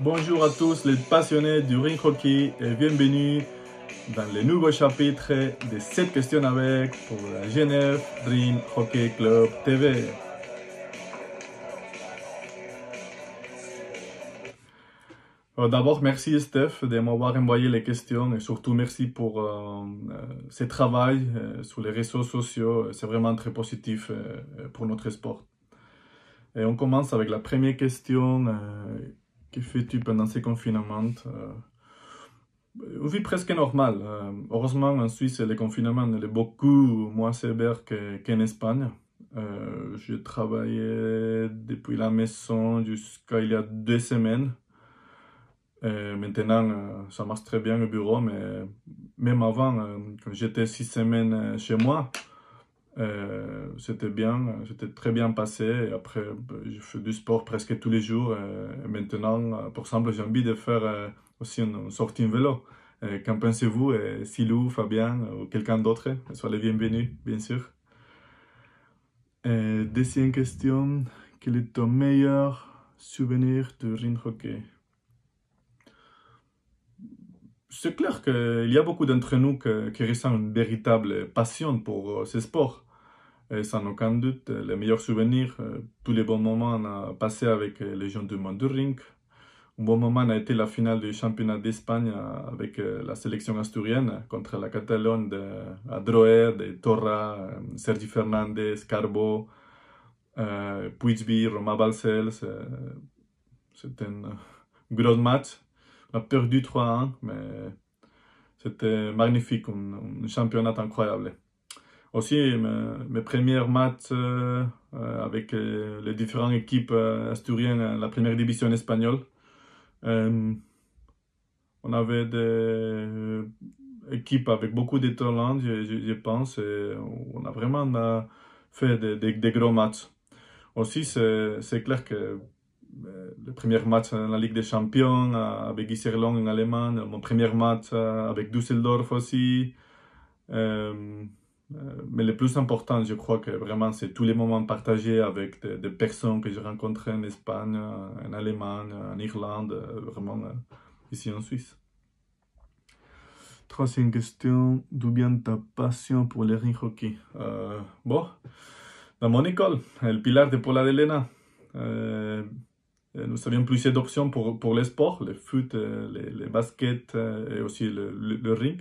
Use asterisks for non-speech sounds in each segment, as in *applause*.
Bonjour à tous les passionnés du ring hockey et bienvenue dans le nouveau chapitre de 7 questions avec pour la Genève Dream Hockey Club TV. Euh, d'abord, merci Steph de m'avoir envoyé les questions et surtout merci pour euh, euh, ce travail sur les réseaux sociaux. C'est vraiment très positif pour notre sport. Et on commence avec la première question. Euh, que fais-tu pendant ces confinements euh, Une vie presque normale. Euh, heureusement, en Suisse, les confinements, est beaucoup moins sévère qu'en Espagne. Euh, je travaillais depuis la maison jusqu'à il y a deux semaines. maintenant, ça marche très bien au bureau, mais même avant, quand j'étais six semaines chez moi, euh, c'était bien, euh, c'était très bien passé. après, ben, je fais du sport presque tous les jours. Euh, maintenant, pour exemple, j'ai envie de faire aussi une sortie en vélo. Qu'en pensez-vous Silou, Fabien ou quelqu'un d'autre Soyez les bienvenus, bien sûr. deuxième question, quel est ton meilleur souvenir de ring hockey c'est clair qu'il y a beaucoup d'entre nous qui ressentent une véritable passion pour euh, ce sport. Et sans aucun doute, euh, les meilleurs souvenirs, euh, tous les bons moments on a passé avec les gens du monde du ring. Un bon moment a été la finale du championnat d'Espagne avec la sélection asturienne contre la Catalogne de Adroer, de Torra, Sergi Fernandez, Carbo, euh, Romain Roma Balcells. C'était un gros match on a perdu 3-1, mais c'était magnifique, un, championnat incroyable. Aussi, mes, premières premiers matchs euh, avec euh, les différentes équipes euh, asturiennes, la première division espagnole, on avait des équipes avec beaucoup de talent, je, pense, et on a vraiment fait des, gros matchs. Aussi, c'est clair que euh, le premier match dans la Ligue des Champions avec Iserlong en Allemagne, mon premier match euh, avec Düsseldorf aussi. Euh, mais le plus important, je crois que vraiment, c'est tous les moments partagés avec des, personnes que j'ai rencontrées en Espagne, en Allemagne, en Irlande, vraiment ici en Suisse. Troisième question, d'où vient ta passion pour le ring hockey Bon, dans ben, mon école, le Pilar de Paula de euh, nous avions plusieurs options pour, pour les sports, le foot, euh, les, basket, euh, et aussi le, ring.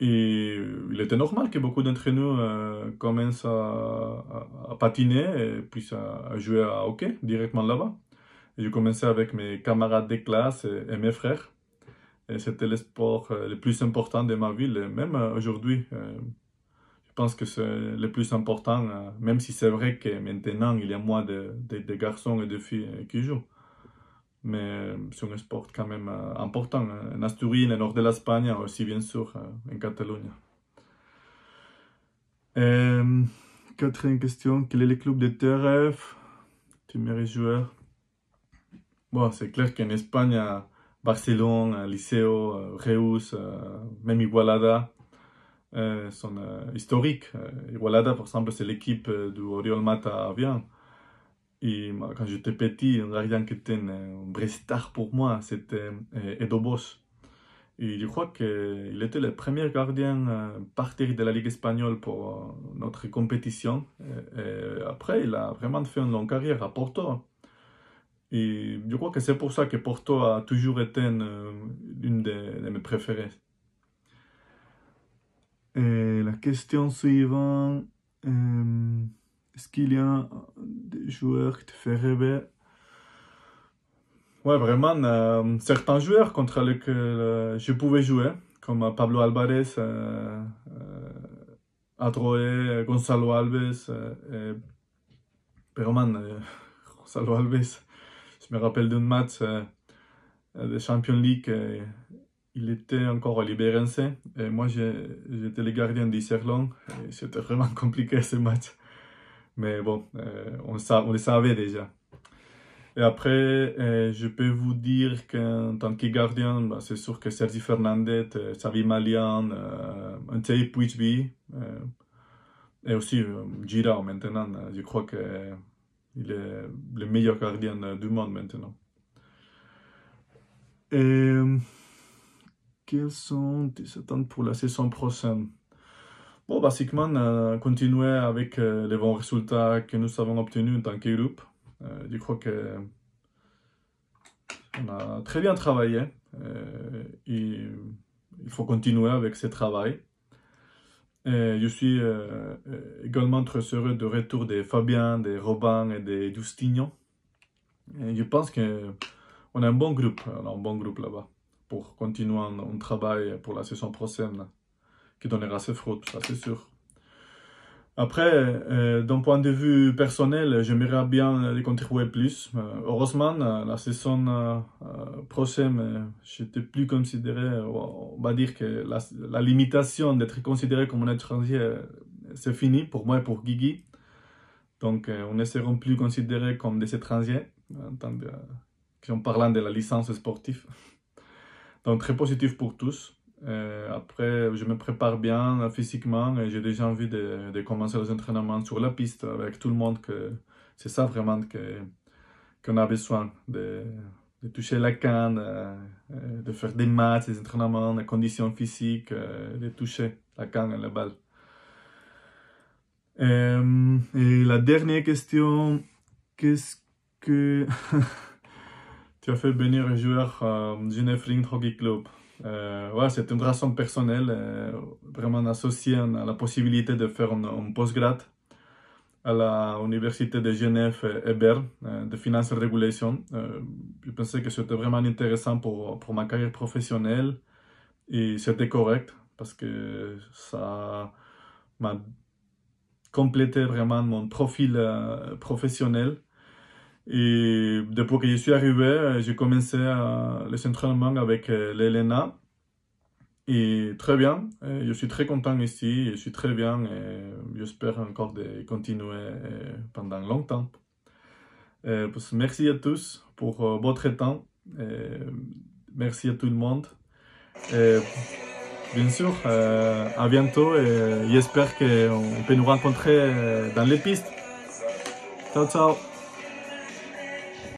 Et il était normal que beaucoup d'entre nous commencent à, patiner et puis à, jouer à hockey directement là-bas. Et je avec mes camarades de classe et, mes frères. Et c'était le sport le plus important de ma vie, même aujourd'hui pense que c'est le plus important, euh, même si c'est vrai que maintenant il y a moins de, garçons et de filles euh, qui jouent. Mais euh, c'est un sport quand même important. Hein. En Asturie, au nord de l'Espagne, aussi bien sûr, en Catalogne. quatrième question, quel est le club de TRF Tu mérites joueur Bon, c'est clair qu'en Espagne, Barcelone, Liceo, Reus, même Igualada, euh, son euh, historique. Euh, Igualada, par exemple, c'est l'équipe du Oriol Mata à Vienne. Et quand j'étais petit, un gardien qui était une vraie star pour moi, c'était Edobos. Et je crois qu'il était le premier gardien à partir de la Ligue espagnole pour notre compétition. après, il a vraiment fait une longue carrière à Porto. Et je crois que c'est pour ça que Porto a toujours été une, des de, mes préférées. Et eh, la question suivante, est-ce qu'il y a des joueurs qui te font rêver Ouais, vraiment, certains joueurs contre lesquels euh, je pouvais jouer, comme Pablo Alvarez, euh, euh, Adroé, Gonzalo Alves, et vraiment, *laughs* Gonzalo Alves, je me rappelle d'un match de Champions League il était encore l'Iberense. et moi j'étais le gardien d'Iserlon. C'était vraiment *laughs* compliqué ce match. Mais bon, euh, on, on le savait déjà. Et après, euh, je peux vous dire qu'en tant que gardien, bah, c'est sûr que Sergi Fernandez, euh, Xavi Malian, euh, euh et aussi Girao maintenant, je crois qu'il est le meilleur gardien du monde maintenant. Et quelles sont tes attentes pour la saison prochaine Bon, basiquement, euh, continuer avec euh, les bons résultats que nous avons obtenus en tant que groupe. je crois que on a très bien travaillé euh, et il faut continuer avec ce travail. je suis également très heureux du retour de Fabien, de Robin et de Justinian. Et je pense qu'on a un bon groupe, a un bon groupe là-bas pour continuer mon travail pour la saison prochaine qui donnera ses fruits, ça c'est sûr. Après, euh, d'un point de vue personnel, j'aimerais bien y contribuer plus. Euh, heureusement, euh, la saison prochaine, j'étais plus considéré, on va dire que la, limitation d'être considéré comme un étranger, c'est fini pour moi et pour Guigui. Donc, on ne sera plus considéré comme des étrangers, en parlant de la licence sportive. Donc très positif pour tous. Euh, après, je me prépare bien euh, physiquement et j'ai déjà envie de, de, commencer les entraînements sur la piste avec tout le monde. Que c'est ça vraiment que qu'on avait soin de, de, toucher la canne, euh, de faire des matchs, des entraînements, des conditions physiques, de toucher la canne et la balle. et la dernière question, qu'est-ce que *laughs* Tu fait venir un joueur du euh, Genève Ring Hockey Club. Euh, c'est une raison personnelle, euh, vraiment associée à la possibilité de faire un, post postgrad à l'université de Genève et Berne euh, de Finance et Regulation. je pensais que c'était vraiment intéressant pour, pour ma carrière professionnelle et c'était correct parce que ça m'a complété vraiment mon profil professionnel et depuis que je suis arrivé, euh, j'ai commencé à euh, les entraînements avec euh, l'ELENA. Et très bien, je suis très content ici, je suis très bien et j'espère encore de continuer pendant longtemps. merci à tous pour votre temps. merci à tout le monde. bien sûr, à bientôt et j'espère qu'on peut nous rencontrer dans les pistes. Ciao, ciao!